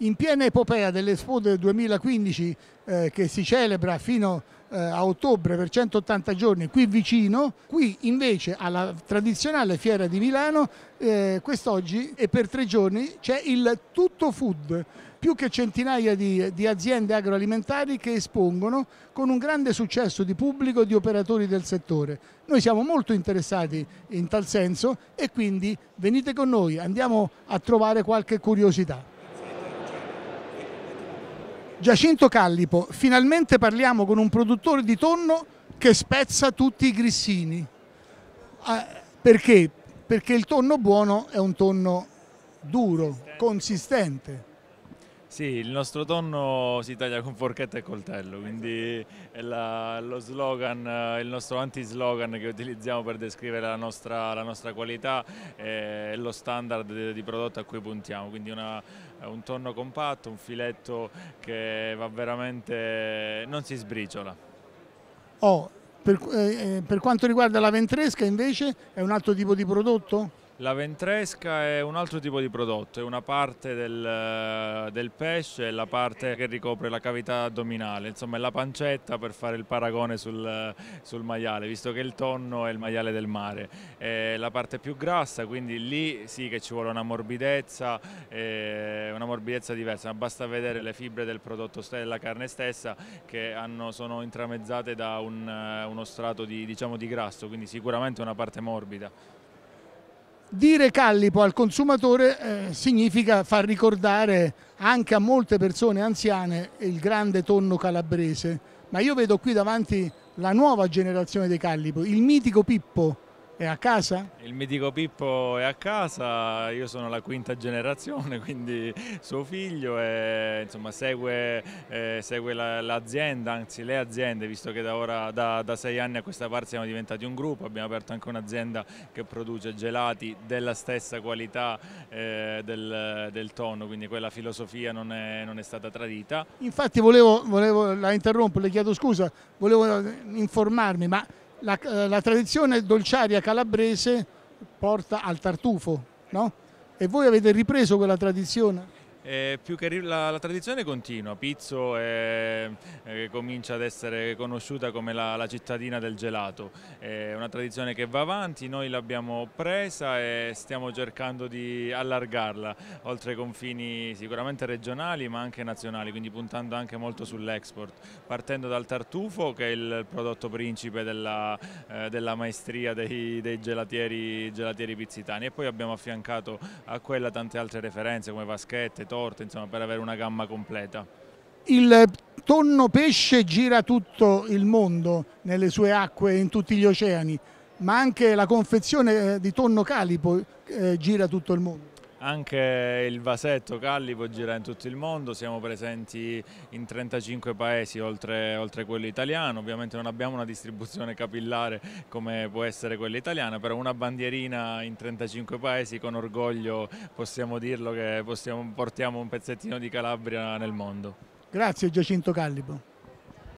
In piena epopea dell'Expo del 2015 eh, che si celebra fino eh, a ottobre per 180 giorni qui vicino, qui invece alla tradizionale fiera di Milano eh, quest'oggi e per tre giorni c'è il Tutto Food, più che centinaia di, di, aziende agroalimentari che espongono con un grande successo di pubblico e di operatori del settore. Noi siamo molto interessati in tal senso e quindi venite con noi, andiamo a trovare qualche curiosità. Giacinto Callipo, finalmente parliamo con un produttore di tonno che spezza tutti i grissini. Ah, perché? Perché il tonno buono è un tonno duro, consistente. Sì, il nostro tonno si taglia con forchetta e coltello, quindi è la, lo slogan, eh, il nostro anti-slogan che utilizziamo per descrivere la nostra, la nostra qualità e lo standard di prodotto a cui puntiamo, quindi una, eh, un tonno compatto, un filetto che va veramente, non si sbriciola. Oh, per, eh, eh per quanto riguarda la ventresca invece è un altro tipo di prodotto? La ventresca è un altro tipo di prodotto, è una parte del, eh, del pesce, è la parte che ricopre la cavità addominale, insomma è la pancetta per fare il paragone sul, eh, sul maiale, visto che il tonno è il maiale del mare. È la parte più grassa, quindi lì sì che ci vuole una morbidezza, eh, una morbidezza diversa, ma basta vedere le fibre del prodotto della carne stessa, che hanno, sono intramezzate da un, uno strato di, diciamo, di grasso, quindi sicuramente una parte morbida. Dire Callipo al consumatore eh, significa far ricordare anche a molte persone anziane il grande tonno calabrese, ma io vedo qui davanti la nuova generazione dei Callipo, il mitico Pippo, è a casa? Il mitico Pippo è a casa, io sono la quinta generazione, quindi suo figlio è, insomma, segue, eh, segue l'azienda, la, anzi le aziende, visto che da, ora, da, da, sei anni a questa parte siamo diventati un gruppo, abbiamo aperto anche un'azienda che produce gelati della stessa qualità eh, del, del, tonno, quindi quella filosofia non è, non è stata tradita. Infatti volevo, volevo, la interrompo, le chiedo scusa, volevo informarmi, ma la, eh, la, tradizione dolciaria calabrese porta al tartufo, no? E voi avete ripreso quella tradizione? eh, più che la, la, tradizione continua, Pizzo eh, eh, comincia ad essere conosciuta come la, la cittadina del gelato, è una tradizione che va avanti, noi l'abbiamo presa e stiamo cercando di allargarla oltre i confini sicuramente regionali ma anche nazionali, quindi puntando anche molto sull'export, partendo dal tartufo che è il prodotto principe della, eh, della maestria dei, dei gelatieri, gelatieri pizzitani e poi abbiamo affiancato a quella tante altre referenze come vaschette, torte, insomma, per avere una gamma completa. Il tonno pesce gira tutto il mondo nelle sue acque e in tutti gli oceani, ma anche la confezione eh, di tonno calipo eh, gira tutto il mondo. Anche il vasetto Callipo gira in tutto il mondo, siamo presenti in 35 paesi oltre, oltre quello italiano, ovviamente non abbiamo una distribuzione capillare come può essere quella italiana, però una bandierina in 35 paesi con orgoglio possiamo dirlo che possiamo, portiamo un pezzettino di Calabria nel mondo. Grazie Giacinto Callipo.